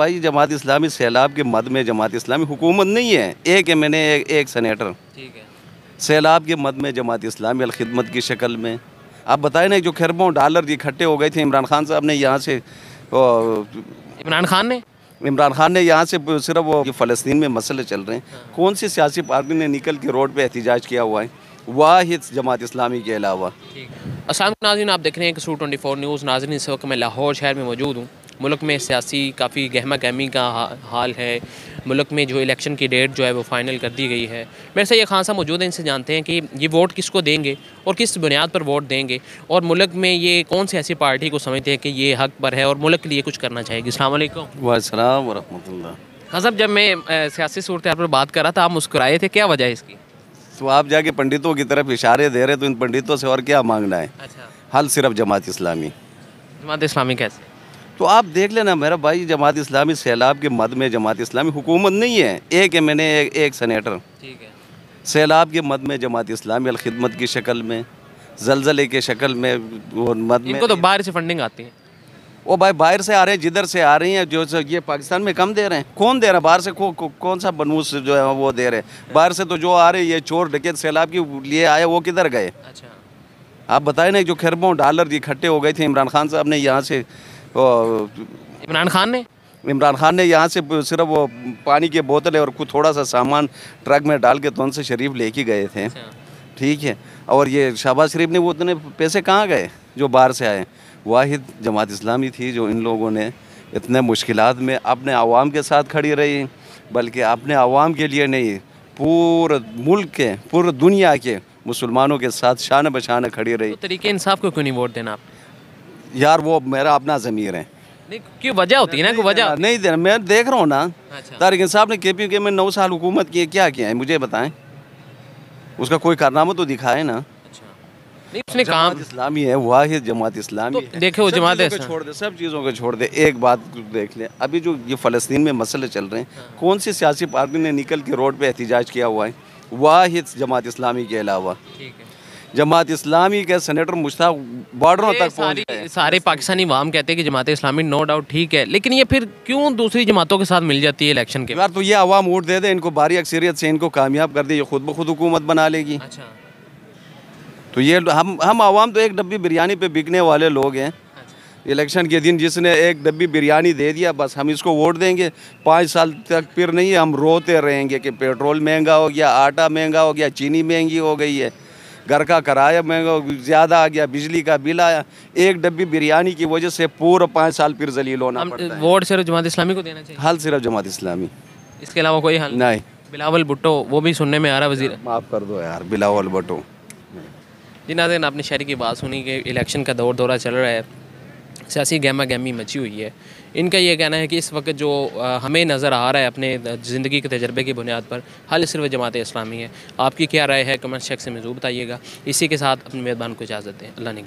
भाई जमात इस्लामी सैलाब के मद में जमात इस्लामी हुकूमत नहीं है एक एम एन एक सनेटर सैलाब के मद में जमात इस्लामी अलखदमत की शक्ल में आप बताए ना जो खरबों डॉलर इकट्ठे हो गए थे इमरान खान साहब ने यहाँ से इमरान खान ने इमरान खान ने यहाँ से सिर्फ वो फ़लस्तीन में मसले चल रहे हैं हाँ। कौन सी सियासी पार्टी ने निकल के रोड पे एहतजाज किया हुआ है वाहिद जमात इस्लामी के अलावा असल नाजिन आप देख रहे हैं कि सू ट्वेंटी न्यूज़ नाजिन इस वक्त मैं लाहौर शहर में मौजूद हूँ मुल्क में सियासी काफ़ी गहमा गहमी का हाल है मुल्क में जो इलेक्शन की डेट जो है वो फाइनल कर दी गई है मेरे से ये खान साहब मौजूद हैं इनसे जानते हैं कि ये वोट किसको देंगे और किस बुनियाद पर वोट देंगे और मुल्क में ये कौन सी ऐसी पार्टी को समझते हैं कि ये हक पर है और मुल्क के लिए कुछ करना चाहेगी अल्लाम वाल वरहमल हाँ साहब जब मैं सियासी सूरत पर बात कर रहा था आप मुस्कुराए थे क्या वजह है इसकी तो आप जाके पंडितों की तरफ इशारे दे रहे तो इन पंडितों से और क्या मांगना है अच्छा हल सिर्फ जमात इस्लामी जमात इस्लामी कैसे तो आप देख लेना मेरा भाई जमात इस्लामी सैलाब के मद में जमात इस्लामी हुकूमत नहीं है एक एम एन एक, एक सनेटर ठीक है सैलाब के मद में जमात इस्लामी अलखदमत की शक्ल में जलजले के शक्ल में वो मद में तो बाहर से फंडिंग आती है वो भाई बाहर से आ रहे हैं जिधर से आ रही हैं जो ये पाकिस्तान में कम दे रहे हैं कौन दे रहा है बाहर से को, को, कौन सा बनूस जो है वो दे रहे हैं बाहर से तो जो आ रहे हैं ये चोर डकैत सैलाब के लिए आए वो किधर गए अच्छा आप बताए ना जो खरबों डॉलर इकट्ठे हो गए थे इमरान खान साहब ने यहाँ से इमरान खान ने इमरान खान ने यहाँ से सिर्फ वो पानी की बोतल और कुछ थोड़ा सा सामान ट्रक में डाल के तौन तो से शरीफ लेके गए थे अच्छा। ठीक है और ये शहबाज शरीफ ने वो उतने पैसे कहाँ गए जो बाहर से आए वाहिद जमात इस्लामी थी जो इन लोगों ने इतने मुश्किल में अपने आवाम के साथ खड़ी रही बल्कि अपने आवाम के लिए नहीं पूरे मुल्क के पूरे दुनिया के मुसलमानों के साथ शान बशान खड़ी रही तो तरीके इंसाफ को क्यों नहीं वोट देना आप यार वो मेरा अपना ज़मीर है नहीं क्यों वजह होती है ना वजह नहीं देना मैं देख रहा हूँ ना अच्छा। तारिक साहब ने के पी के में नौ साल हुकूमत की क्या किया है मुझे बताएं उसका कोई कारनामा तो दिखाए ना अच्छा। नहीं उसने काम इस्लामी है वाहिद जमात इस्लामी तो वो जमात छोड़ दे सब चीज़ों को छोड़ दे एक बात देख ले अभी जो ये फ़लस्तीन में मसले चल रहे हैं हाँ। कौन सी सियासी पार्टी ने निकल के रोड पे एहतजाज किया हुआ है वाहिद जमात इस्लामी के अलावा ठीक है जमात इस्लामी के सेनेटर मुश्ताक बॉर्डरों तक पहुँच गए सारे पाकिस्तानी वाम कहते हैं कि जमात इस्लामी नो डाउट ठीक है लेकिन ये फिर क्यों दूसरी जमातों के साथ मिल जाती है इलेक्शन के यार तो ये आवाम वोट दे दे इनको बारी अक्सरियत से इनको कामयाब कर दे ये खुद ब खुद हुकूमत बना लेगी अच्छा तो ये हम हम आवाम तो एक डब्बी बिरयानी पे बिकने वाले लोग हैं इलेक्शन अच्छा। के दिन जिसने एक डब्बी बिरयानी दे दिया बस हम इसको वोट देंगे पाँच साल तक फिर नहीं हम रोते रहेंगे कि पेट्रोल महंगा हो गया आटा महंगा हो गया चीनी महंगी हो गई है घर का किराया महंगा ज़्यादा आ गया बिजली का बिल आया एक डब्बी बिरयानी की वजह से पूरा पाँच साल फिर जलील होना वोट सिर्फ जमात इस्लामी को देना चाहिए हल सिर्फ जमात इस्लामी इसके अलावा कोई हल नहीं बिलावल भुट्टो वो भी सुनने में आ रहा वजीर माफ़ कर दो यार बिलावल भुट्टो जी नाजन आपने शहरी की बात सुनी कि इलेक्शन का दौर दौरा चल रहा है सियासी गहमा गहमी मची हुई है इनका यह कहना है कि इस वक्त जो हमें नज़र आ रहा है अपने ज़िंदगी के तजर्बे की बुनियाद पर हल सिर्फ जमात इस्लामी है आपकी क्या राय है कमेंट शेख से ज़रूर बताइएगा इसी के साथ अपने मेहरबान को इजाज़त दें अल्लाह ने